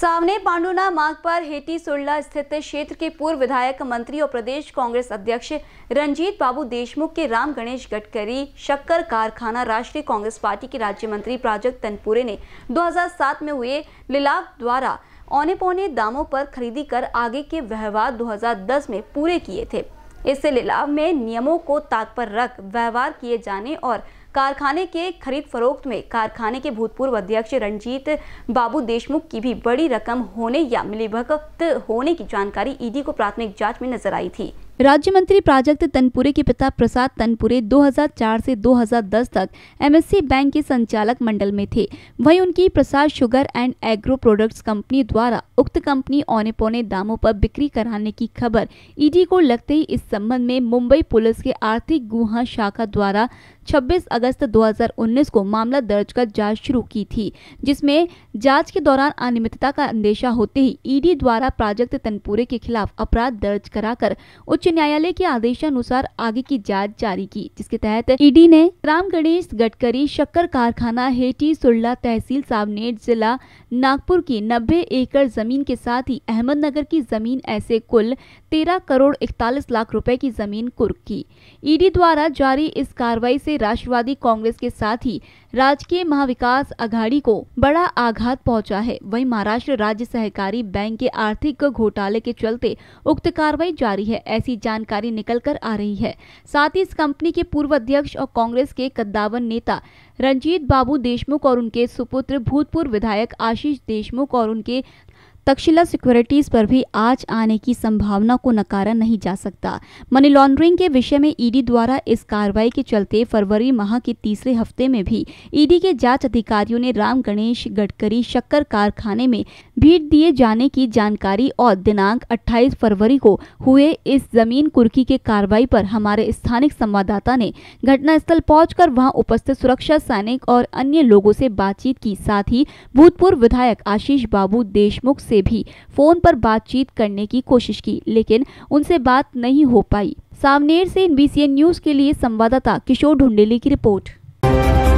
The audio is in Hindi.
सामने पांडुना मार्ग पर हेटी सुरला स्थित क्षेत्र के पूर्व विधायक मंत्री और प्रदेश कांग्रेस अध्यक्ष रंजीत बाबू देशमुख के राम गणेश गडकरी शक्कर कारखाना राष्ट्रीय कांग्रेस पार्टी के राज्य मंत्री प्राजक तनपुरे ने 2007 में हुए लिलाव द्वारा औने पौने दामों पर खरीदी कर आगे के व्यवहार 2010 में पूरे किए थे इस लिलाव में नियमों को ताक पर रख व्यवहार किए जाने और कारखाने के खरीद फरोख्त में कारखाने के भूतपूर्व अध्यक्ष रंजीत बाबू देशमुख की भी बड़ी रकम होने या मिलीभगत होने की जानकारी ईडी को प्राथमिक जांच में नजर आई थी राज्य मंत्री प्राजक्त तनपुरे के पिता प्रसाद तनपुरे 2004 से 2010 तक एमएससी बैंक के संचालक मंडल में थे वहीं उनकी Prasad sugar and agro products company द्वारा उक्त कंपनी औने पौने दामों पर बिक्री कराने की खबर ईडी को लगते ही इस संबंध में मुंबई पुलिस के आर्थिक गुहा शाखा द्वारा 26 अगस्त 2019 को मामला दर्ज कर जांच शुरू की थी जिसमें जांच के दौरान अनियमितता का अंदेशा होते ही ईडी द्वारा प्राजक्त तनपुरे के खिलाफ अपराध दर्ज कराकर उच्च न्यायालय के आदेशानुसार आगे की जांच जारी की जिसके तहत ईडी ने राम गणेश गडकरी शक्कर कारखाना हेटी सुरला तहसील सावनेर जिला नागपुर की नब्बे एकड़ जमीन के साथ ही अहमदनगर की जमीन ऐसे कुल तेरह करोड़ इकतालीस लाख रुपए की जमीन कुर्क की ईडी द्वारा जारी इस कार्रवाई से राष्ट्रवादी कांग्रेस के साथ ही राजकीय महाविकास अघाड़ी को बड़ा आघात पहुंचा है वहीं महाराष्ट्र राज्य सहकारी बैंक के आर्थिक घोटाले के चलते उक्त कार्रवाई जारी है ऐसी जानकारी निकल कर आ रही है साथ ही इस कंपनी के पूर्व अध्यक्ष और कांग्रेस के कद्दावन नेता रंजीत बाबू देशमुख और उनके सुपुत्र भूतपूर्व विधायक आशीष देशमुख और उनके तक्षशिला सिक्योरिटीज पर भी आज आने की संभावना को नकारा नहीं जा सकता मनी लॉन्ड्रिंग के विषय में ईडी द्वारा इस कार्रवाई के चलते फरवरी माह के तीसरे हफ्ते में भी ईडी के जांच अधिकारियों ने राम गणेश गडकरी शक्कर कारखाने में भीड़ दिए जाने की जानकारी और दिनांक 28 फरवरी को हुए इस जमीन कुर्की के कार्रवाई पर हमारे स्थानीय संवाददाता ने घटनास्थल पहुंचकर वहां उपस्थित सुरक्षा सैनिक और अन्य लोगों से बातचीत की साथ ही भूतपूर्व विधायक आशीष बाबू देशमुख से भी फोन पर बातचीत करने की कोशिश की लेकिन उनसे बात नहीं हो पाई सामनेर से एन न्यूज के लिए संवाददाता किशोर ढुंडेली की रिपोर्ट